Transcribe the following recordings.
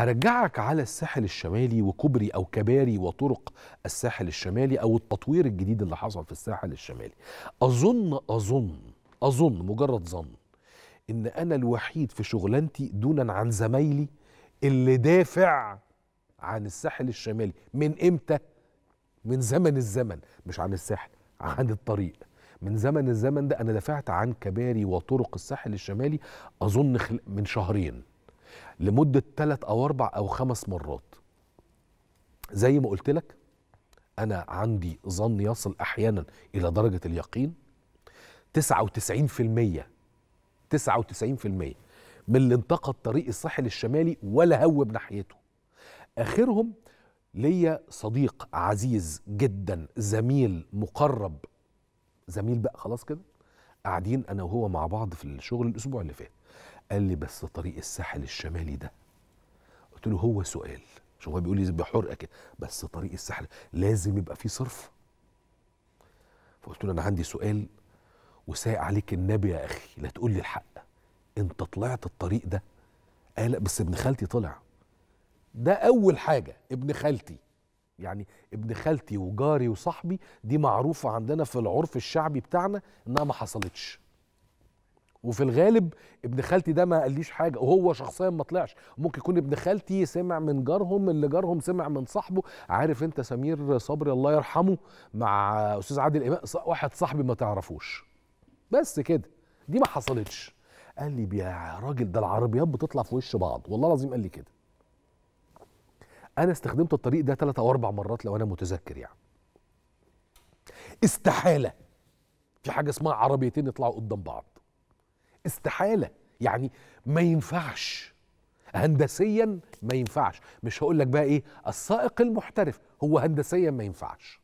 هرجعك على الساحل الشمالي وكوبري او كباري وطرق الساحل الشمالي او التطوير الجديد اللي حصل في الساحل الشمالي اظن اظن اظن مجرد ظن ان انا الوحيد في شغلانتي دونا عن زمايلي اللي دافع عن الساحل الشمالي من امتى من زمن الزمن مش عن الساحل عن الطريق من زمن الزمن ده انا دافعت عن كباري وطرق الساحل الشمالي اظن من شهرين لمده ثلاث او اربع او خمس مرات زي ما قلت لك انا عندي ظن يصل احيانا الى درجه اليقين 99% 99% من اللي انتقد طريق الساحل الشمالي ولا هو بناحيته اخرهم ليا صديق عزيز جدا زميل مقرب زميل بقى خلاص كده قاعدين انا وهو مع بعض في الشغل الاسبوع اللي فات قال لي بس طريق الساحل الشمالي ده قلت له هو سؤال عشان هو بيقول لي بحرقه كده بس طريق الساحل لازم يبقى فيه صرف فقلت له انا عندي سؤال وسايق عليك النبي يا اخي لا تقول لي الحق انت طلعت الطريق ده قال لا بس ابن خالتي طلع ده اول حاجه ابن خالتي يعني ابن خالتي وجاري وصاحبي دي معروفه عندنا في العرف الشعبي بتاعنا انها ما حصلتش وفي الغالب ابن خالتي ده ما قاليش حاجه وهو شخصيا ما طلعش ممكن يكون ابن خالتي سمع من جارهم اللي جارهم سمع من صاحبه عارف انت سمير صبري الله يرحمه مع استاذ عادل امام واحد صاحبي ما تعرفوش بس كده دي ما حصلتش قال لي يا راجل ده العربيات بتطلع في وش بعض والله العظيم قال لي كده انا استخدمت الطريق ده ثلاث او اربع مرات لو انا متذكر يعني استحاله في حاجه اسمها عربيتين يطلعوا قدام بعض استحاله يعني ما ينفعش هندسيا ما ينفعش مش هقول لك بقى ايه السائق المحترف هو هندسيا ما ينفعش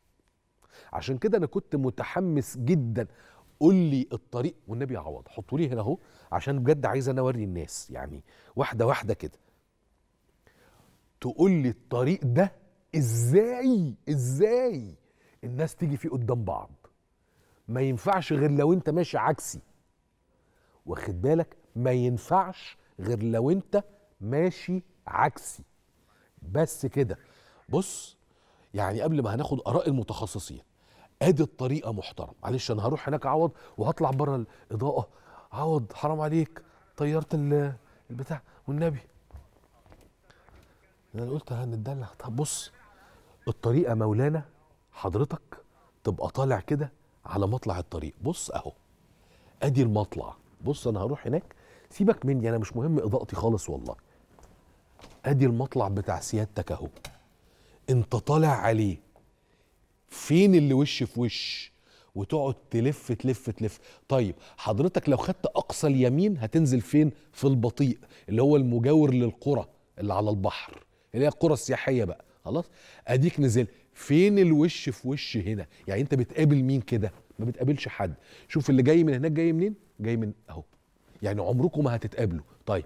عشان كده انا كنت متحمس جدا قول لي الطريق والنبي يعوض حطوا لي هنا اهو عشان بجد عايز انا اوري الناس يعني واحده واحده كده تقول لي الطريق ده ازاي ازاي الناس تيجي فيه قدام بعض ما ينفعش غير لو انت ماشي عكسي واخد بالك ما ينفعش غير لو انت ماشي عكسي بس كده بص يعني قبل ما هناخد اراء المتخصصين ادي الطريقه محترم معلش انا هروح هناك اعوض وهطلع بره الاضاءه عوض حرام عليك طيرت البتاع والنبي انا قلت هنتدلع طب بص الطريقه مولانا حضرتك تبقى طالع كده على مطلع الطريق بص اهو ادي المطلع بص انا هروح هناك سيبك مني انا مش مهم اضاءتي خالص والله ادي المطلع بتاع سيادتك اهو انت طالع عليه فين اللي وش في وش وتقعد تلف تلف تلف طيب حضرتك لو خدت اقصى اليمين هتنزل فين في البطيء اللي هو المجاور للقرى اللي على البحر اللي هي القرى السياحيه بقى خلاص اديك نزل فين الوش في وش هنا يعني انت بتقابل مين كده ما بتقابلش حد شوف اللي جاي من هناك جاي منين جاي من اهو يعني عمركم ما هتتقابلوا طيب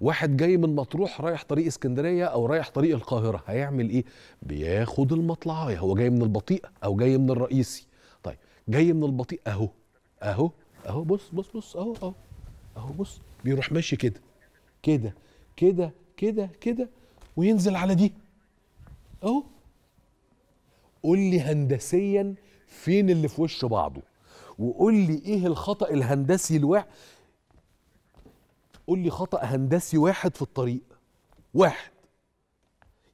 واحد جاي من مطروح رايح طريق اسكندريه او رايح طريق القاهره هيعمل ايه بياخد المطلعيه هو جاي من البطيء او جاي من الرئيسي طيب جاي من البطيء اهو اهو اهو بص بص بص اهو اهو اهو بص بيروح ماشي كده كده كده كده كده وينزل على دي اهو قول لي هندسيا فين اللي في وش بعضه وقول لي ايه الخطا الهندسي الواحد قول لي خطا هندسي واحد في الطريق واحد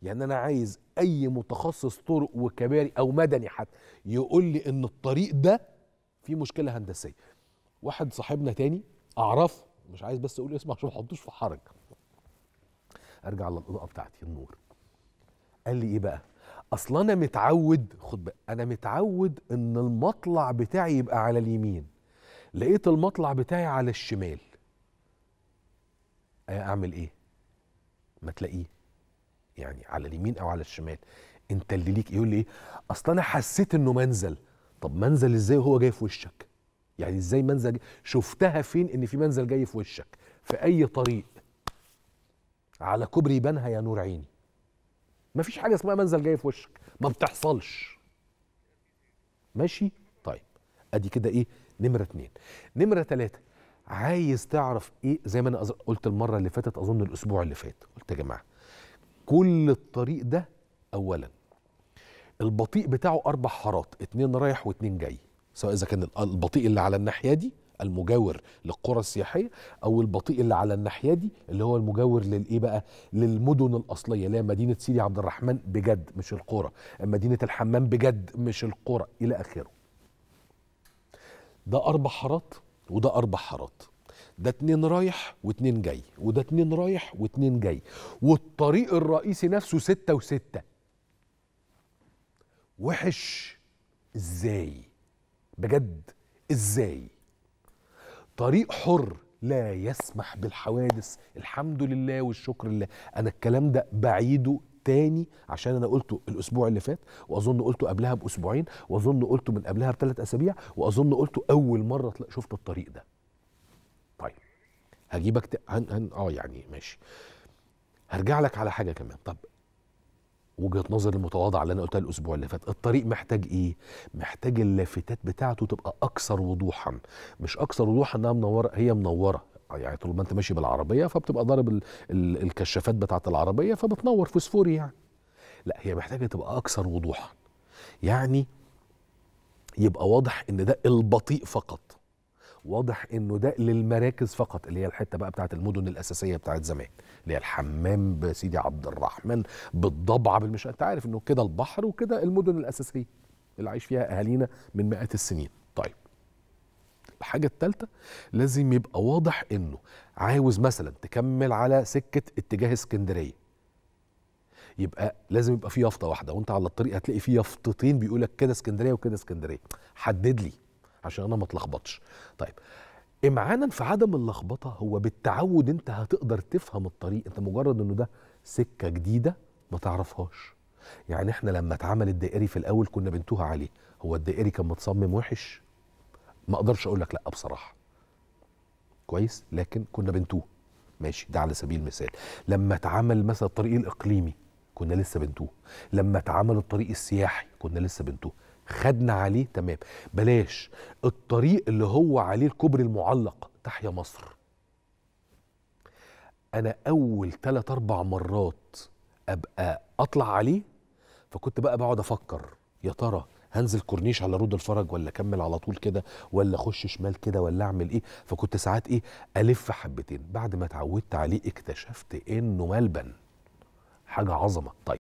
يعني انا عايز اي متخصص طرق وكباري او مدني حتى يقول لي ان الطريق ده فيه مشكله هندسيه واحد صاحبنا تاني اعرفه مش عايز بس اقول اسمه عشان ما احطوش في حرج ارجع للاضاءه بتاعتي النور قال لي ايه بقى اصل انا متعود خد بالك انا متعود ان المطلع بتاعي يبقى على اليمين لقيت المطلع بتاعي على الشمال اعمل ايه ما تلاقيه يعني على اليمين او على الشمال انت اللي ليك يقول لي ايه اصل انا حسيت انه منزل طب منزل ازاي وهو جاي في وشك يعني ازاي منزل شفتها فين ان في منزل جاي في وشك في اي طريق على كوبري بنها يا نور عيني ما فيش حاجه اسمها منزل جاي في وشك ما بتحصلش ماشي طيب ادي كده ايه نمره اتنين نمره تلاته عايز تعرف ايه زي ما انا قلت المره اللي فاتت اظن الاسبوع اللي فات قلت يا جماعه كل الطريق ده اولا البطيء بتاعه اربع حارات اتنين رايح واتنين جاي سواء اذا كان البطيء اللي على الناحيه دي المجاور للقرى السياحيه او البطيء اللي على الناحيه دي اللي هو المجاور للايه بقى للمدن الاصليه اللي هي مدينه سيدي عبد الرحمن بجد مش القرى مدينه الحمام بجد مش القرى الى اخره ده اربع حارات وده اربع حارات ده اتنين رايح واتنين جاي وده اتنين رايح واتنين جاي والطريق الرئيسي نفسه ستة وستة وحش ازاي بجد ازاي طريق حر لا يسمح بالحوادث الحمد لله والشكر لله انا الكلام ده بعيده تاني عشان انا قلته الاسبوع اللي فات واظن قلته قبلها باسبوعين واظن قلته من قبلها بثلاث اسابيع واظن قلته اول مره شفت الطريق ده طيب هجيبك ت... هن... هن... اه يعني ماشي هرجع لك على حاجه كمان طب وجهه نظر المتواضعه اللي انا قلتها الاسبوع اللي فات الطريق محتاج ايه محتاج اللافتات بتاعته تبقى اكثر وضوحا مش اكثر وضوحا انها منوره هي منوره يعني طول ما انت ماشي بالعربيه فبتبقى ضارب ال ال الكشافات بتاعه العربيه فبتنور فوسفوري يعني لا هي محتاجه تبقى اكثر وضوحا يعني يبقى واضح ان ده البطيء فقط واضح انه ده للمراكز فقط اللي هي الحته بقى بتاعت المدن الاساسيه بتاعت زمان اللي هي الحمام بسيدي عبد الرحمن بالضبعه بالمش انت عارف انه كده البحر وكده المدن الاساسيه اللي عايش فيها اهالينا من مئات السنين طيب الحاجه الثالثه لازم يبقى واضح انه عاوز مثلا تكمل على سكه اتجاه اسكندريه يبقى لازم يبقى في يافطه واحده وانت على الطريق هتلاقي في يافطتين بيقول لك كده اسكندريه وكده اسكندريه حدد لي عشان انا ما اتلخبطش طيب امعانا في عدم اللخبطه هو بالتعود انت هتقدر تفهم الطريق انت مجرد انه ده سكه جديده ما تعرفهاش يعني احنا لما اتعمل الدائري في الاول كنا بنتوه عليه هو الدائري كان متصمم وحش ما اقدرش اقول لك لا بصراحه كويس لكن كنا بنتوه ماشي ده على سبيل المثال لما اتعمل مثلا الطريق الاقليمي كنا لسه بنتوه لما اتعمل الطريق السياحي كنا لسه بنتوه خدنا عليه تمام بلاش الطريق اللي هو عليه الكوبري المعلق تحيا مصر انا اول ثلاث اربع مرات ابقى اطلع عليه فكنت بقى بقعد افكر يا ترى هنزل كورنيش على رود الفرج ولا اكمل على طول كده ولا اخش شمال كده ولا اعمل ايه فكنت ساعات ايه الف حبتين بعد ما اتعودت عليه اكتشفت انه ملبن حاجه عظمه طيب